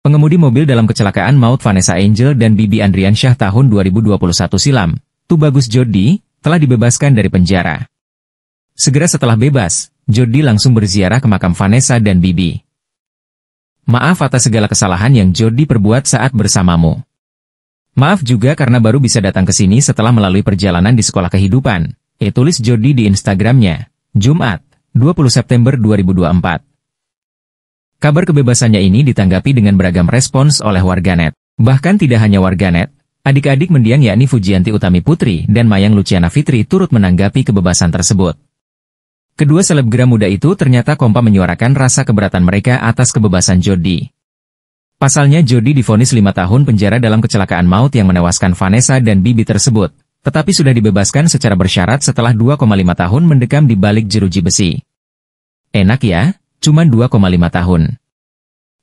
Pengemudi mobil dalam kecelakaan maut Vanessa Angel dan Bibi Andrian Syah tahun 2021 silam, Tubagus Jody, telah dibebaskan dari penjara. Segera setelah bebas, Jody langsung berziarah ke makam Vanessa dan Bibi. Maaf atas segala kesalahan yang Jody perbuat saat bersamamu. Maaf juga karena baru bisa datang ke sini setelah melalui perjalanan di sekolah kehidupan, ya tulis Jody di Instagramnya, Jumat, 20 September 2024. Kabar kebebasannya ini ditanggapi dengan beragam respons oleh warganet. Bahkan tidak hanya warganet, adik-adik mendiang yakni Fujianti Utami Putri dan Mayang Luciana Fitri turut menanggapi kebebasan tersebut. Kedua selebgram muda itu ternyata kompa menyuarakan rasa keberatan mereka atas kebebasan Jody. Pasalnya Jody difonis lima tahun penjara dalam kecelakaan maut yang menewaskan Vanessa dan Bibi tersebut, tetapi sudah dibebaskan secara bersyarat setelah 2,5 tahun mendekam di balik jeruji besi. Enak ya, cuma 2,5 tahun.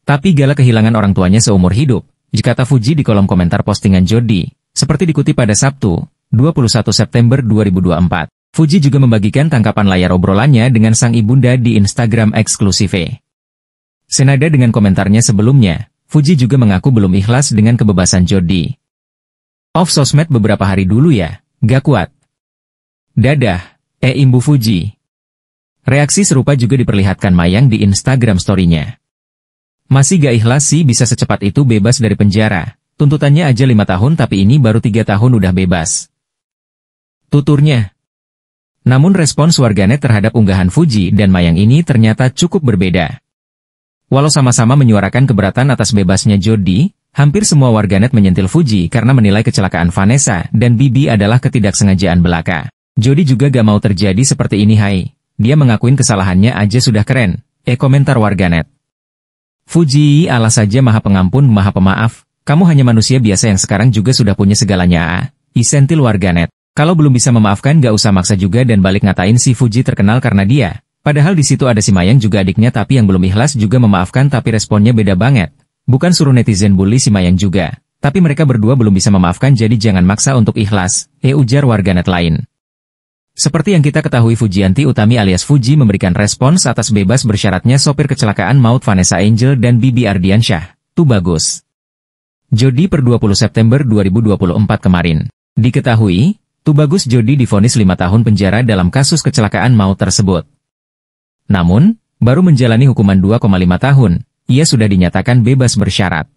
Tapi Gala kehilangan orang tuanya seumur hidup, jika Fuji di kolom komentar postingan Jody, seperti dikutip pada Sabtu, 21 September 2024. Fuji juga membagikan tangkapan layar obrolannya dengan sang ibunda di Instagram eksklusif. Senada dengan komentarnya sebelumnya, Fuji juga mengaku belum ikhlas dengan kebebasan Jody. Off sosmed beberapa hari dulu ya, gak kuat. Dadah, eh imbu Fuji. Reaksi serupa juga diperlihatkan Mayang di Instagram story-nya. Masih gak ikhlas sih bisa secepat itu bebas dari penjara. Tuntutannya aja lima tahun tapi ini baru tiga tahun udah bebas. Tuturnya. Namun respons warganet terhadap unggahan Fuji dan Mayang ini ternyata cukup berbeda. Walau sama-sama menyuarakan keberatan atas bebasnya Jody, Hampir semua warganet menyentil Fuji karena menilai kecelakaan Vanessa dan Bibi adalah ketidaksengajaan belaka. Jody juga gak mau terjadi seperti ini hai dia mengakuin kesalahannya aja sudah keren, eh komentar warganet. Fuji Allah saja maha pengampun maha pemaaf, kamu hanya manusia biasa yang sekarang juga sudah punya segalanya, ah. isentil warganet. Kalau belum bisa memaafkan gak usah maksa juga dan balik ngatain si Fuji terkenal karena dia. Padahal di situ ada si Mayang juga adiknya tapi yang belum ikhlas juga memaafkan tapi responnya beda banget. Bukan suruh netizen bully si Mayang juga. Tapi mereka berdua belum bisa memaafkan jadi jangan maksa untuk ikhlas, eh ujar warganet lain. Seperti yang kita ketahui Fujianti Utami alias Fuji memberikan respons atas bebas bersyaratnya sopir kecelakaan maut Vanessa Angel dan Bibi Ardiansyah, Tu bagus, Jody per 20 September 2024 kemarin. Diketahui, Tu bagus Jody difonis 5 tahun penjara dalam kasus kecelakaan maut tersebut. Namun, baru menjalani hukuman 2,5 tahun, ia sudah dinyatakan bebas bersyarat.